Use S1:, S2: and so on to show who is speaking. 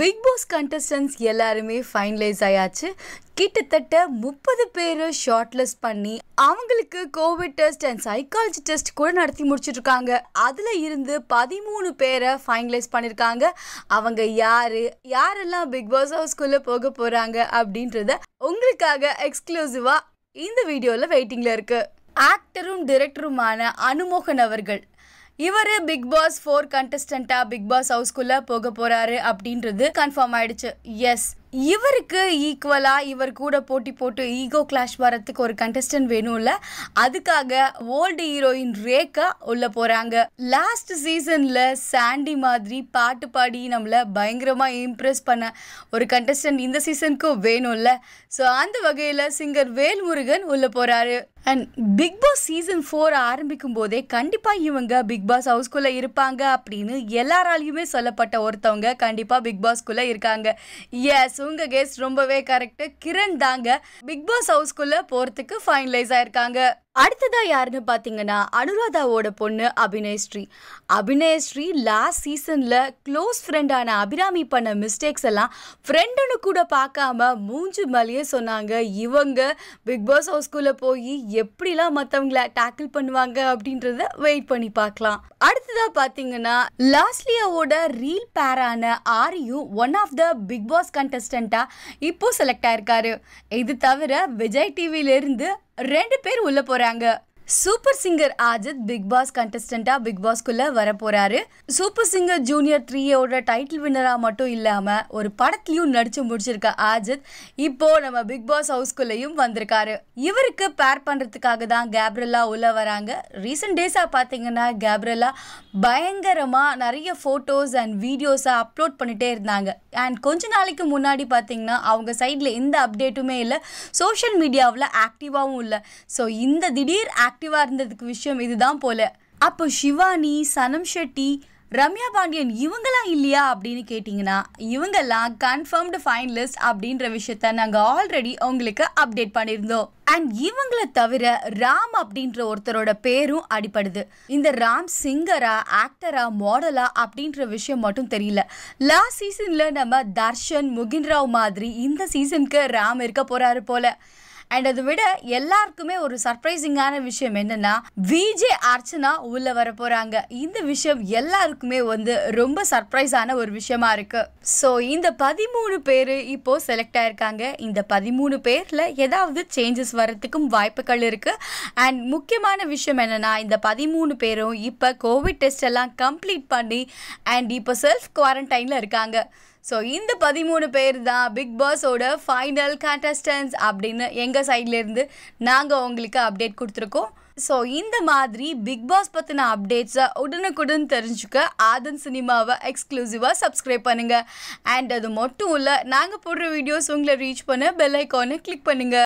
S1: big boss contestants எல்லாருமே finalise ஆயாச்சு கிட்டத்தட்ட முப்பது பேர் ஷார்ட்லிஸ்ட் பண்ணி அவங்களுக்கு covid test and psychology test கூட நடத்தி முடிச்சிட்ருக்காங்க அதில் இருந்து பதிமூணு பேரை ஃபைனலைஸ் பண்ணியிருக்காங்க அவங்க யார் யாரெல்லாம் பிக் பாஸ் ஹவுஸ்குள்ளே போக போகிறாங்க அப்படின்றத உங்களுக்காக எக்ஸ்க்ளூசிவாக இந்த வீடியோவில் வெயிட்டிங்கில் இருக்குது ஆக்டரும் டிரெக்டருமான அனுமோகன் அவர்கள் இவர் பிக் பாஸ் ஃபோர் கண்டஸ்டண்டா பிக் பாஸ் ஹவுஸ்குள்ள போக போறாரு அப்படின்றது கன்ஃபார்ம் ஆயிடுச்சு எஸ் இவருக்கு ஈக்குவலா இவர் கூட போட்டி போட்டு ஈகோ கிளாஷ் வரத்துக்கு ஒரு கண்டஸ்டன்ட் வேணும்ல அதுக்காக ஓல்டு ஹீரோயின் ரேக்கா உள்ள போறாங்க லாஸ்ட் சீசன்ல சாண்டி மாதிரி பாட்டு பாடி நம்மள பயங்கரமா இம்ப்ரெஸ் பண்ண ஒரு கண்டஸ்டன்ட் இந்த சீசனுக்கும் வேணும்ல ஸோ அந்த வகையில சிங்கர் வேல்முருகன் உள்ள போறாரு and big boss season four ஆரம்பிக்கும் போதே கண்டிப்பாக இவங்க பிக் பாஸ் ஹவுஸ்குள்ளே இருப்பாங்க அப்படின்னு எல்லாராலையுமே சொல்லப்பட்ட ஒருத்தவங்க கண்டிப்பாக பிக் பாஸ்குள்ளே இருக்காங்க எஸ் உங்கள் கெஸ்ட் ரொம்பவே கரெக்டு கிரண் தாங்க பிக் பாஸ் ஹவுஸ்குள்ளே போகிறதுக்கு ஃபைனலைஸ் ஆயிருக்காங்க அடுத்ததா யாருன்னு பார்த்தீங்கன்னா அனுராதாவோட பொண்ணு அபிநயஸ்ரீ அபிநயஸ்ரீ லாஸ்ட் சீசனில் க்ளோஸ் ஃப்ரெண்டான அபிராமி பண்ண மிஸ்டேக்ஸ் எல்லாம் ஃப்ரெண்டுன்னு கூட பார்க்காம மூஞ்சு மலையே சொன்னாங்க இவங்க பிக் பாஸ் ஹவுஸ்குள்ள போய் எப்படிலாம் மற்றவங்கள டேக்கிள் பண்ணுவாங்க அப்படின்றத வெயிட் பண்ணி பார்க்கலாம் அடுத்ததாக பார்த்தீங்கன்னா லாஸ்லியாவோட ரீல் பேரான ஆரியும் one of the big boss கண்டஸ்டண்ட்டாக இப்போ செலக்ட் ஆயிருக்காரு இது தவிர விஜய் டிவியிலேருந்து ரெண்டு பேர் உள்ள போறாங்க super singer Ajith big boss கண்டஸ்டண்டா பிக் பாஸ்க்குள்ள வர போறாரு சூப்பர் சிங்கர் ஜூனியர் த்ரீயோட டைட்டில் வின்னரா மட்டும் இல்லாம ஒரு படத்துலயும் நடிச்சு முடிச்சிருக்க ஆஜித் இப்போ நம்ம பிக் பாஸ் ஹவுஸ்குள்ளயும் வந்திருக்காரு இவருக்கு பேர் பண்றதுக்காக தான் கேப்ரல்லா உள்ள வராங்க ரீசெண்ட் டேஸா பாத்தீங்கன்னா கேப்ரல்லா பயங்கரமா நிறைய போட்டோஸ் அண்ட் வீடியோஸை அப்லோட் பண்ணிட்டே இருந்தாங்க அண்ட் கொஞ்ச நாளைக்கு முன்னாடி பாத்தீங்கன்னா அவங்க சைட்ல எந்த அப்டேட்டுமே இல்லை சோஷியல் மீடியாவில் ஆக்டிவாகவும் இல்லை ஸோ இந்த திடீர் ஆக்ட் ஆக்டிவாக இருந்ததுக்கு விஷயம் இதுதான் போல அப்போ ஷிவானி சனம் ஷெட்டி ரம்யா பாண்டியன் இவங்களாம் இல்லையா அப்படின்னு கேட்டிங்கன்னா இவங்கெல்லாம் கன்ஃபர்ம்டு ஃபைனலிஸ்ட் அப்படின்ற விஷயத்த நாங்கள் ஆல்ரெடி உங்களுக்கு அப்டேட் பண்ணியிருந்தோம் அண்ட் இவங்கள தவிர ராம் அப்படின்ற ஒருத்தரோட பேரும் அடிப்படுது இந்த ராம் சிங்கரா ஆக்டரா மாடலா அப்படின்ற விஷயம் மட்டும் தெரியல லாஸ்ட் சீசனில் நம்ம தர்ஷன் முகின் ராவ் மாதிரி இந்த சீசனுக்கு ராம் இருக்க போகிறாரு போல அண்ட் அதை விட எல்லாருக்குமே ஒரு சர்ப்ரைசிங்கான விஷயம் என்னன்னா விஜே அர்ச்சனா உள்ள வர போறாங்க இந்த விஷயம் எல்லாருக்குமே வந்து ரொம்ப சர்ப்ரைஸான ஒரு விஷயமா இருக்கு ஸோ இந்த பதிமூணு பேர் இப்போ செலக்ட் ஆயிருக்காங்க இந்த பதிமூணு பேர்ல ஏதாவது சேஞ்சஸ் வரத்துக்கும் வாய்ப்புகள் இருக்கு அண்ட் முக்கியமான விஷயம் என்னன்னா இந்த பதிமூணு பேரும் இப்போ கோவிட் டெஸ்ட் எல்லாம் கம்ப்ளீட் பண்ணி அண்ட் இப்போ செல்ஃப் குவாரண்டைனில் இருக்காங்க ஸோ இந்த பதிமூணு பேர் தான் பிக் பாஸோட ஃபைனல் கண்டஸ்டன்ஸ் அப்படின்னு எங்கள் சைட்லேருந்து நாங்கள் உங்களுக்கு அப்டேட் கொடுத்துருக்கோம் ஸோ இந்த மாதிரி பிக் பாஸ் பற்றின அப்டேட்ஸை உடனுக்குடன் தெரிஞ்சுக்க ஆதன் சினிமாவை எக்ஸ்க்ளூசிவாக சப்ஸ்கிரைப் பண்ணுங்கள் அண்ட் அது மட்டும் இல்லை நாங்கள் போடுற வீடியோஸ் உங்களை ரீச் பண்ண பெல் ஐக்கானை கிளிக் பண்ணுங்கள்